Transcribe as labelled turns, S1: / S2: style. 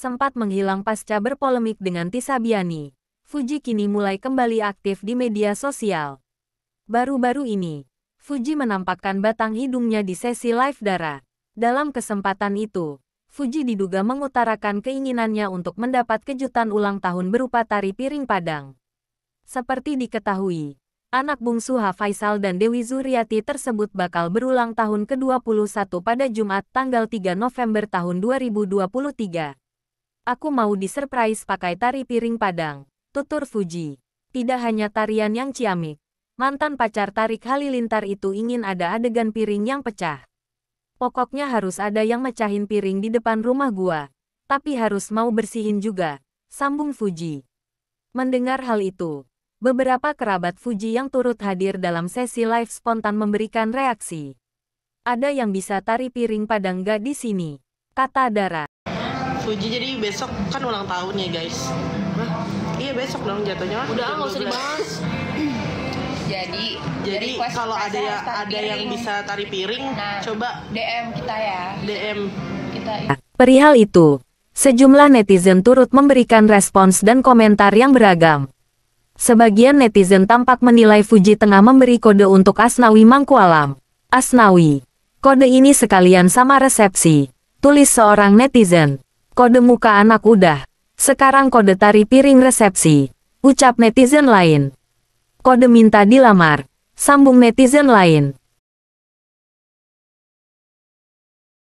S1: sempat menghilang pasca berpolemik dengan Tisabiani, Fuji kini mulai kembali aktif di media sosial. Baru-baru ini, Fuji menampakkan batang hidungnya di sesi live darah. Dalam kesempatan itu, Fuji diduga mengutarakan keinginannya untuk mendapat kejutan ulang tahun berupa tari piring padang. Seperti diketahui, anak bungsu Hafaisal dan Dewi Zuriati tersebut bakal berulang tahun ke-21 pada Jumat tanggal 3 November tahun 2023. Aku mau disurprise pakai tari piring Padang, tutur Fuji. Tidak hanya tarian yang ciamik. Mantan pacar Tarik Halilintar itu ingin ada adegan piring yang pecah. Pokoknya harus ada yang mecahin piring di depan rumah gua. Tapi harus mau bersihin juga, sambung Fuji. Mendengar hal itu, beberapa kerabat Fuji yang turut hadir dalam sesi live spontan memberikan reaksi. Ada yang bisa tari piring padang gak di sini, kata Dara. Fuji
S2: jadi besok kan ulang tahun ya guys Hah? iya besok dong jatuhnya udah nggak usah dibahas
S3: jadi jadi kalau ada ya ada piring. yang bisa tari piring nah, coba DM kita ya DM kita
S1: perihal itu sejumlah netizen turut memberikan respons dan komentar yang beragam Sebagian netizen tampak menilai Fuji tengah memberi kode untuk Asnawi Mangkualam. Asnawi. Kode ini sekalian sama resepsi. Tulis seorang netizen. Kode muka anak udah. Sekarang kode tari piring resepsi. Ucap netizen lain. Kode minta dilamar. Sambung netizen lain.